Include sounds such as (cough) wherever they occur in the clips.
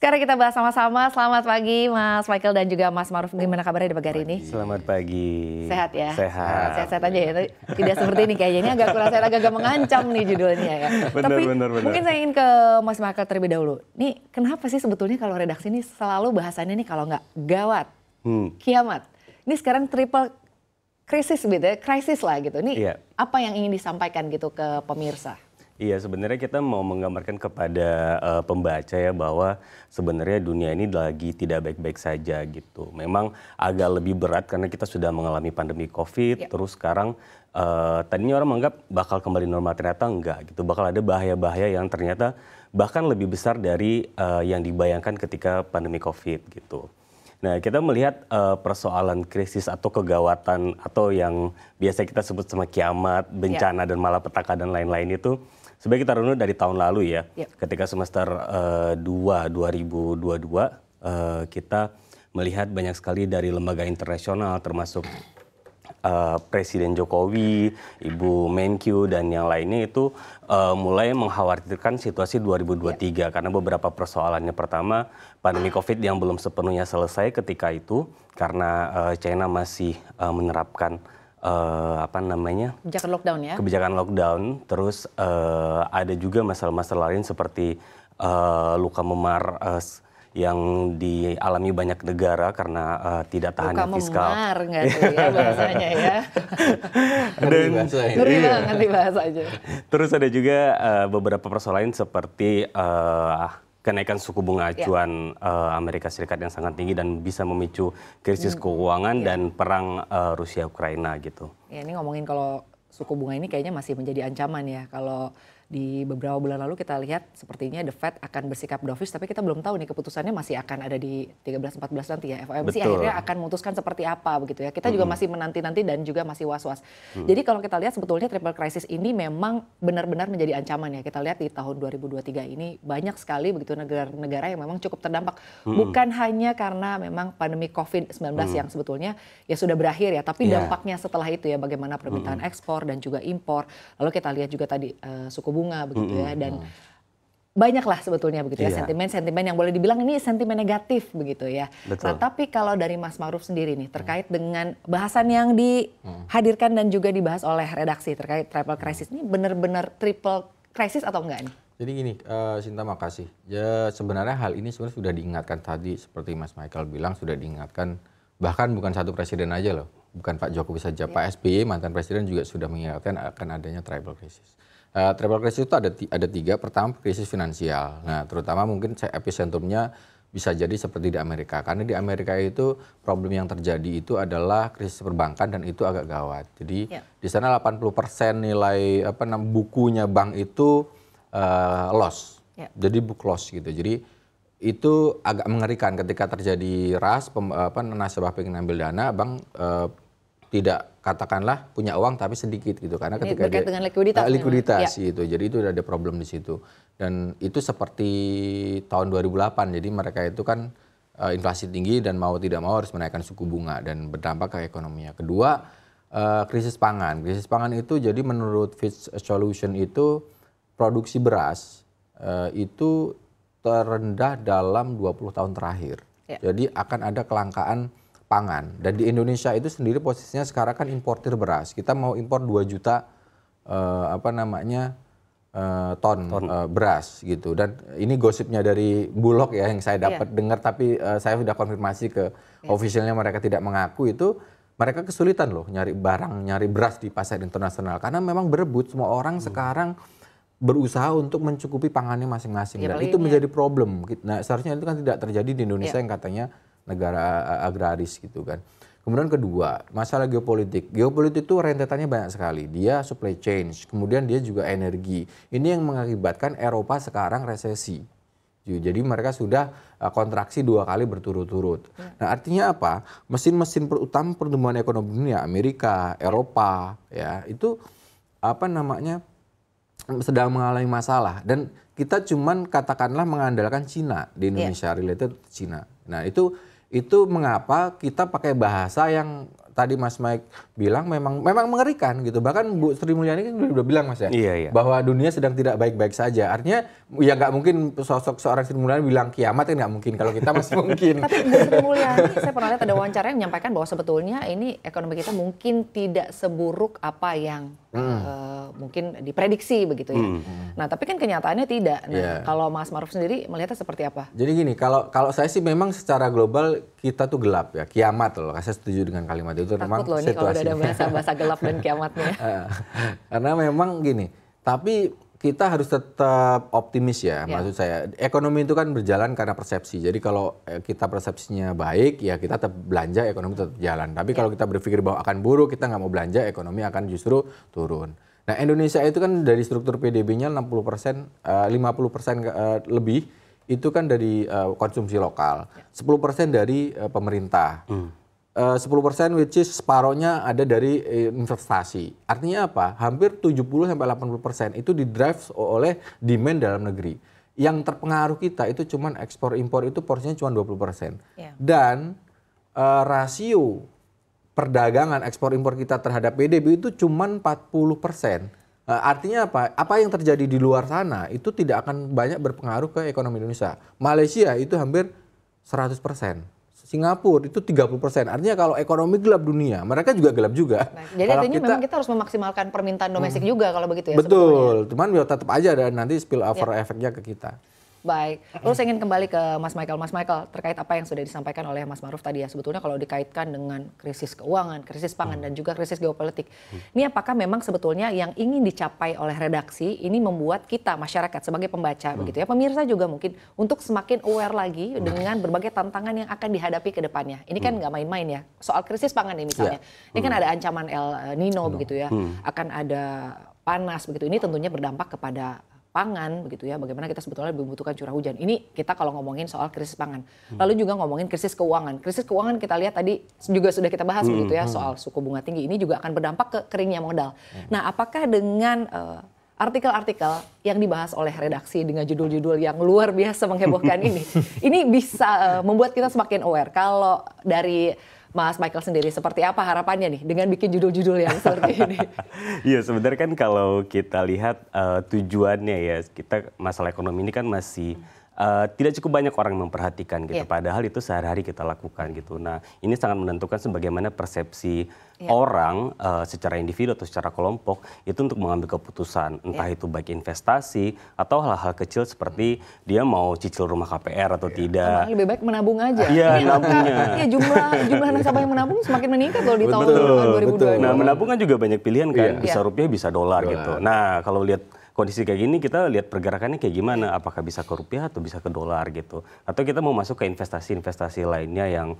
Sekarang kita bahas sama-sama. Selamat pagi Mas Michael dan juga Mas Maruf. Gimana kabarnya di pagi hari ini? Selamat pagi. Sehat ya? Sehat. Sehat-sehat aja ya. Tidak seperti ini kayaknya. Ini agak kurang sehat, agak-agak mengancam nih judulnya ya. benar Tapi benar. benar. mungkin saya ingin ke Mas Michael terlebih dahulu. Nih kenapa sih sebetulnya kalau redaksi ini selalu bahasannya nih kalau nggak gawat, hmm. kiamat. Ini sekarang triple krisis gitu ya, krisis lah gitu. Nih yeah. apa yang ingin disampaikan gitu ke pemirsa? Iya, sebenarnya kita mau menggambarkan kepada uh, pembaca ya bahwa sebenarnya dunia ini lagi tidak baik-baik saja gitu. Memang agak lebih berat karena kita sudah mengalami pandemi Covid, yeah. terus sekarang uh, eh, tadinya orang menganggap bakal kembali normal ternyata enggak gitu bakal ada bahaya-bahaya yang ternyata bahkan lebih besar dari uh, yang dibayangkan ketika pandemi covid gitu nah kita melihat uh, persoalan krisis atau kegawatan atau yang biasa kita sebut sama kiamat iya. bencana yeah. dan malapetaka dan lain-lain itu Sebaiknya kita runut dari tahun lalu ya, yep. Iya. ketika semester uh, 2 2022 uh, kita melihat banyak sekali dari lembaga internasional termasuk uh, Presiden Jokowi, Ibu Menkyu dan yang lainnya itu uh, mulai mengkhawatirkan situasi 2023 yep. Iya. karena beberapa persoalannya pertama pandemi Covid yang belum sepenuhnya selesai ketika itu karena uh, China masih uh, menerapkan uh, apa namanya kebijakan lockdown ya kebijakan lockdown terus uh, ada juga masalah-masalah lain seperti uh, luka memar uh, yang dialami banyak negara karena uh, tidak tahan Luka fiskal. memar nggak tuh ya bahasanya ya. (laughs) Dan ngeri iya. banget aja. Terus ada juga uh, beberapa persoalan seperti uh, kenaikan suku bunga ya. acuan yeah. uh, Amerika Serikat yang sangat tinggi dan bisa memicu krisis hmm. keuangan yeah. dan perang uh, eh, Rusia Ukraina gitu. Ya ini ngomongin kalau suku bunga ini kayaknya masih menjadi ancaman ya kalau di beberapa bulan lalu kita lihat sepertinya The Fed akan bersikap dovish tapi kita belum tahu nih keputusannya masih akan ada di 13 14 nanti ya FOMC Betul. akhirnya akan memutuskan seperti apa begitu ya. Kita -hmm. juga masih menanti-nanti dan juga masih was-was. -hmm. Jadi kalau kita lihat sebetulnya triple crisis ini memang benar-benar menjadi ancaman ya. Kita lihat di tahun 2023 ini banyak sekali begitu negara-negara yang memang cukup terdampak -hmm. bukan hanya karena memang pandemi COVID-19 -hmm. yang sebetulnya ya sudah berakhir ya, tapi yeah. dampaknya setelah itu ya bagaimana permintaan -hmm. ekspor dan juga impor. Lalu kita lihat juga tadi uh, suku bunga begitu mm -hmm. ya dan banyaklah sebetulnya begitu yeah. ya iya. sentimen-sentimen yang boleh dibilang ini sentimen negatif begitu ya. Betul. Nah, tapi kalau dari Mas Maruf sendiri nih terkait mm. dengan bahasan yang dihadirkan dan juga dibahas oleh redaksi terkait triple mm. crisis ini benar-benar triple crisis atau enggak nih? Jadi gini, uh, Sinta makasih. Ya sebenarnya hal ini sebenarnya sudah diingatkan tadi seperti Mas Michael bilang sudah diingatkan bahkan bukan satu presiden aja loh, bukan Pak Jokowi saja, yeah. Pak SBY mantan presiden juga sudah mengingatkan akan adanya triple crisis. Uh, travel crisis itu ada ada tiga. Pertama krisis finansial. Nah, terutama mungkin epicentrumnya bisa jadi seperti di Amerika. Karena di Amerika itu problem yang terjadi itu adalah krisis perbankan dan itu agak gawat. Jadi yeah. di sana 80% nilai apa nam bukunya bank itu uh, loss. Yeah. Jadi book loss gitu. Jadi itu agak mengerikan ketika terjadi ras pem, apa nasabah pengen ambil dana, bank uh, tidak katakanlah punya uang tapi sedikit gitu karena Ini ketika dia, dengan likuiditas, uh, likuiditas ya. gitu jadi itu ada problem di situ dan itu seperti tahun 2008 jadi mereka itu kan uh, inflasi tinggi dan mau tidak mau harus menaikkan suku bunga dan berdampak ke ekonominya kedua uh, krisis pangan krisis pangan itu jadi menurut Fitch Solution itu produksi beras uh, itu terendah dalam 20 tahun terakhir ya. jadi akan ada kelangkaan pangan dan di Indonesia itu sendiri posisinya sekarang kan importir beras. Kita mau impor 2 juta uh, apa namanya uh, ton, ton. Uh, beras gitu. Dan ini gosipnya dari Bulog ya yang saya iya. dapat yeah. dengar tapi uh, saya sudah konfirmasi ke yeah. officialnya mereka tidak mengaku itu mereka kesulitan loh nyari barang, nyari beras di pasar internasional karena memang berebut semua orang hmm. sekarang berusaha untuk mencukupi pangannya masing-masing ya, dan itu iya. menjadi problem. Nah, seharusnya itu kan tidak terjadi di Indonesia ya. yang katanya negara agraris gitu kan. Kemudian kedua, masalah geopolitik. Geopolitik itu rentetannya banyak sekali. Dia supply chain, kemudian dia juga energi. Ini yang mengakibatkan Eropa sekarang resesi. Jadi mereka sudah kontraksi dua kali berturut-turut. Ya. Nah artinya apa? Mesin-mesin utama pertumbuhan ekonomi dunia, Amerika, Eropa, ya itu apa namanya sedang mengalami masalah. Dan kita cuman katakanlah mengandalkan Cina di ya. Indonesia, yeah. related Cina. Nah itu itu mengapa kita pakai bahasa yang tadi Mas Mike bilang memang memang mengerikan gitu. Bahkan Bu Sri Mulyani kan sudah bilang Mas ya iya, iya. bahwa dunia sedang tidak baik-baik saja. Artinya ya nggak mungkin sosok seorang Sri Mulyani bilang kiamat ya nggak mungkin kalau kita masih (laughs) mungkin. Tapi Bu Sri Mulyani saya pernah lihat ada wawancara yang menyampaikan bahwa sebetulnya ini ekonomi kita mungkin tidak seburuk apa yang hmm. uh, mungkin diprediksi begitu ya. Hmm. Nah tapi kan kenyataannya tidak. Nah yeah. kalau Mas Maruf sendiri melihatnya seperti apa? Jadi gini kalau kalau saya sih memang secara global kita tuh gelap ya kiamat loh. Saya setuju dengan kalimat itu. Takut memang loh ini kalau udah ada bahasa bahasa gelap dan kiamatnya. (laughs) Eh, karena memang gini tapi kita harus tetap optimis ya, ya, maksud saya. Ekonomi itu kan berjalan karena persepsi. Jadi kalau eh, kita persepsinya baik, ya kita tetap belanja, ekonomi tetap jalan. Tapi ya. kalau kita berpikir bahwa akan buruk, kita nggak mau belanja, ekonomi akan justru turun. Nah Indonesia itu kan dari struktur PDB-nya 60 persen, 50 eh, persen eh, lebih itu kan dari konsumsi lokal, 10 ya. persen dari pemerintah. Hmm Eh, sepuluh persen which is separohnya ada dari eh, investasi. Artinya apa? Hampir 70 sampai 80 persen itu didrive oleh demand dalam negeri. Yang terpengaruh kita itu cuma ekspor impor itu porsinya cuma 20 persen. Yeah. Dan uh, rasio perdagangan ekspor impor kita terhadap PDB itu cuman 40 persen. artinya apa? Apa yang terjadi di luar sana itu tidak akan banyak berpengaruh ke ekonomi Indonesia. Malaysia itu hampir 100 persen. Singapura itu 30 persen. Artinya kalau ekonomi gelap dunia, mereka juga gelap juga. Nah, jadi artinya kita, memang kita harus memaksimalkan permintaan domestik hmm, juga kalau begitu ya. Betul, sebetulnya. cuman ya tetap aja ada nanti spill yeah. efeknya ke kita. Baik, terus saya ingin kembali ke Mas Michael. Mas Michael, terkait apa yang sudah disampaikan oleh Mas Maruf tadi ya, sebetulnya kalau dikaitkan dengan krisis keuangan, krisis pangan, hmm. dan juga krisis geopolitik. Hmm. Ini apakah memang sebetulnya yang ingin dicapai oleh redaksi ini membuat kita, masyarakat sebagai pembaca hmm. begitu ya, pemirsa juga mungkin untuk semakin aware lagi hmm. dengan berbagai tantangan yang akan dihadapi ke depannya. Ini kan mm. nggak main-main ya, soal krisis pangan ini misalnya. Yeah. Ini kan mm. ada ancaman El Nino hmm. begitu ya, hmm. akan ada panas begitu. Ini tentunya berdampak kepada pangan begitu ya bagaimana kita sebetulnya lebih membutuhkan curah hujan ini kita kalau ngomongin soal krisis pangan hmm. lalu juga ngomongin krisis keuangan krisis keuangan kita lihat tadi juga sudah kita bahas hmm, begitu ya hmm. soal suku bunga tinggi ini juga akan berdampak ke keringnya modal nah apakah dengan uh, artikel-artikel yang dibahas oleh redaksi dengan judul-judul yang luar biasa menghebohkan (laughs) ini, ini bisa uh, membuat kita semakin aware. Kalau dari Mas Michael sendiri seperti apa harapannya nih dengan bikin judul-judul yang seperti ini? (laughs) Iya sebenarnya kan kalau kita lihat uh, tujuannya ya kita masalah ekonomi ini kan masih hmm uh, tidak cukup banyak orang memperhatikan gitu. Yeah. Padahal itu sehari-hari kita lakukan gitu. Nah, ini sangat menentukan sebagaimana persepsi yeah. orang uh, secara individu atau secara kelompok itu untuk mengambil keputusan, iya. entah yeah. itu baik investasi atau hal-hal kecil seperti dia mau cicil rumah KPR atau yeah. tidak. Nah, lebih baik menabung aja. Iya, iya. nabungnya. (laughs) Ya jumlah jumlah nasabah yang menabung semakin meningkat loh di tahun 2022. Betul. Nah, menabung kan juga banyak pilihan kan, yeah. bisa rupiah, bisa dolar gitu. Nah, kalau lihat kondisi kayak gini kita lihat pergerakannya kayak gimana, apakah bisa ke rupiah atau bisa ke dolar gitu. Atau kita mau masuk ke investasi-investasi lainnya yang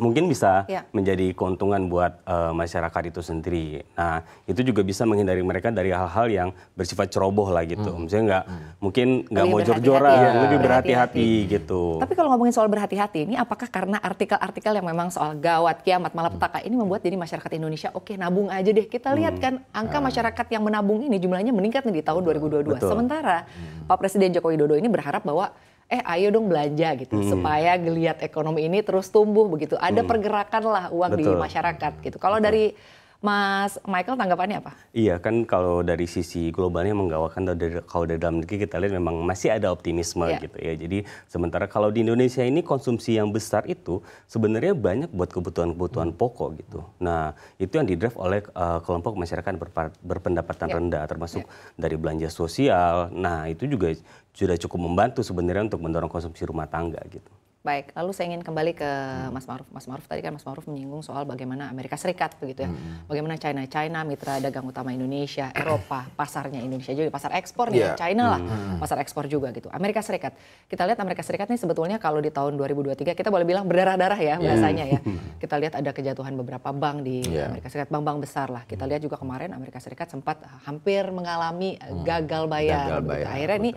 mungkin bisa ya. menjadi keuntungan buat uh, masyarakat itu sendiri. Nah, itu juga bisa menghindari mereka dari hal-hal yang bersifat ceroboh lah gitu. Hmm. Misalnya nggak hmm. mungkin nggak mau jor-joran, ya. lebih berhati-hati iya, berhati gitu. Tapi kalau ngomongin soal berhati-hati ini apakah karena artikel-artikel yang memang soal gawat kiamat malapetaka hmm. ini membuat jadi masyarakat Indonesia oke okay, nabung aja deh. Kita lihat hmm. kan angka hmm. masyarakat yang menabung ini jumlahnya meningkat nih di tahun 2022. Betul. Sementara hmm. Pak Presiden Joko Widodo ini berharap bahwa eh ayo dong belanja gitu hmm. supaya geliat ekonomi ini terus tumbuh begitu. Ada hmm. pergerakan lah uang Betul. di masyarakat gitu. Kalau dari Mas Michael tanggapannya apa? Iya kan kalau dari sisi globalnya menggawakan dari, kalau dari dalam negeri kita lihat memang masih ada optimisme yeah. gitu ya. Jadi sementara kalau di Indonesia ini konsumsi yang besar itu sebenarnya banyak buat kebutuhan-kebutuhan pokok gitu. Nah itu yang didrive oleh uh, kelompok masyarakat berpendapatan yeah. rendah termasuk yeah. dari belanja sosial. Nah itu juga sudah cukup membantu sebenarnya untuk mendorong konsumsi rumah tangga gitu. Baik, lalu saya ingin kembali ke hmm. Mas Maruf. Mas Maruf tadi kan Mas Maruf menyinggung soal bagaimana Amerika Serikat begitu ya. Hmm. hmm. Bagaimana China, China mitra dagang utama Indonesia, Eropa, (coughs) pasarnya Indonesia juga pasar ekspor yeah. nih, iya. China lah, hmm, hmm. pasar ekspor juga gitu. Amerika Serikat. Kita lihat Amerika Serikat nih sebetulnya kalau di tahun 2023 kita boleh bilang berdarah-darah ya hmm. biasanya yeah. ya. Kita lihat ada kejatuhan beberapa bank di yeah. Amerika Serikat, bank-bank besar lah. Kita lihat juga kemarin Amerika Serikat sempat eh, hampir mengalami eh, gagal bayar. Gagal gitu. bayar. Akhirnya nih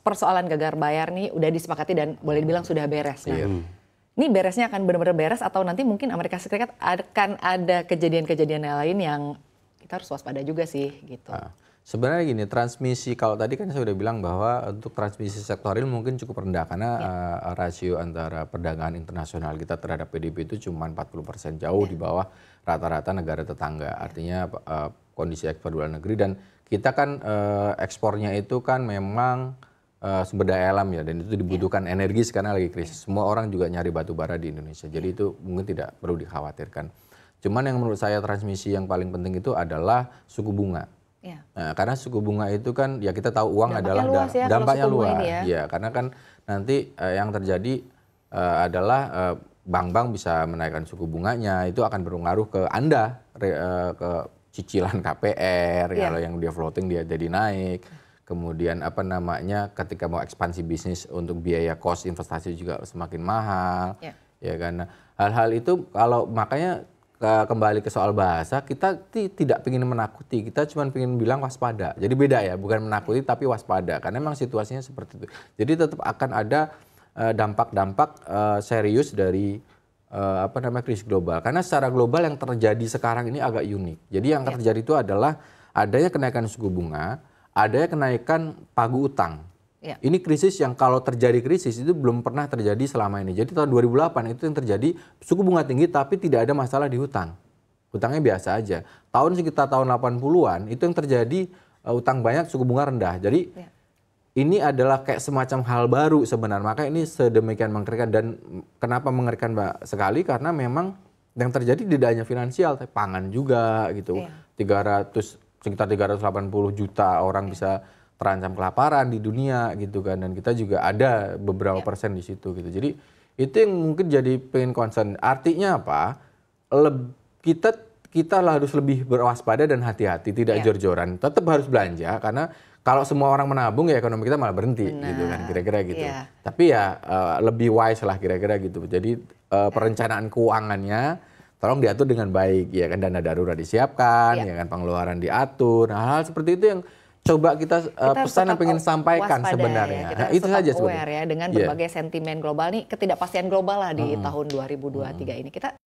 persoalan gagal bayar nih udah disepakati dan boleh dibilang sudah beres Nah, yeah. ini beresnya akan benar-benar beres atau nanti mungkin Amerika Serikat akan ada kejadian-kejadian lain yang kita harus waspada juga sih gitu. Nah, Sebenarnya gini, transmisi kalau tadi kan saya sudah bilang bahwa untuk transmisi sektoral mungkin cukup rendah karena yeah. Iya. uh, rasio antara perdagangan internasional kita terhadap PDB itu cuma 40% persen jauh yeah. di bawah rata-rata negara tetangga. Artinya uh, kondisi ekspor luar negeri dan kita kan uh, ekspornya itu kan memang uh, sumber daya alam ya dan itu iya. dibutuhkan yeah. energi sekarang lagi krisis. Iya. Yeah. Semua orang juga nyari batu bara di Indonesia. Jadi yeah. itu mungkin tidak perlu dikhawatirkan. Cuman yang menurut saya transmisi yang paling penting itu adalah suku bunga. Yeah. Nah, karena suku bunga itu kan ya kita tahu uang dampaknya adalah luas ya, dampaknya luas. Ya. ya, karena kan nanti uh, yang terjadi uh, adalah uh, bank-bank bisa menaikkan suku bunganya itu akan berpengaruh ke Anda ke cicilan (laughs) KPR yeah. kalau yang dia floating dia jadi naik. Iya kemudian apa namanya ketika mau ekspansi bisnis untuk biaya kos investasi juga semakin mahal yeah. ya, ya karena hal-hal itu kalau makanya ke, kembali ke soal bahasa kita tidak ingin menakuti kita cuma ingin bilang waspada jadi beda ya bukan menakuti tapi waspada karena memang situasinya seperti itu jadi tetap akan ada eh, dampak-dampak uh, serius dari uh, apa namanya krisis global karena secara global yang terjadi sekarang ini agak unik jadi yang yeah. terjadi itu adalah adanya kenaikan suku bunga adanya kenaikan pagu utang. Ya. Ini krisis yang kalau terjadi krisis itu belum pernah terjadi selama ini. Jadi tahun 2008 itu yang terjadi suku bunga tinggi tapi tidak ada masalah di hutang. Hutangnya biasa aja. Tahun sekitar tahun 80-an itu yang terjadi uh, utang banyak suku bunga rendah. Jadi ya. ini adalah kayak semacam hal baru sebenarnya. Maka ini sedemikian mengerikan dan kenapa mengerikan Mbak sekali karena memang yang terjadi tidak hanya finansial tapi pangan juga gitu. Ya. 300 sekitar 380 juta orang bisa terancam kelaparan di dunia gitu kan dan kita juga ada beberapa ya. persen di situ gitu. Jadi itu yang mungkin jadi pengen concern. Artinya apa? Leb, kita kita harus lebih berwaspada dan hati-hati, tidak ya. jor-joran. Tetap harus belanja karena kalau semua orang menabung ya ekonomi kita malah berhenti nah, gitu kan kira-kira gitu. ya. Tapi ya uh, lebih wise lah kira-kira gitu. Jadi uh, perencanaan keuangannya tolong diatur dengan baik ya kan dana darurat disiapkan ya, ya kan pengeluaran diatur nah, hal, -hal seperti itu yang coba kita, eh, kita uh, pesan yang ingin sampaikan ya, sebenarnya. Ya. nah, itu saja sebenarnya. ya dengan iya. berbagai yeah. sentimen global nih ketidakpastian global lah di hmm. tahun 2023 hmm. ini. Kita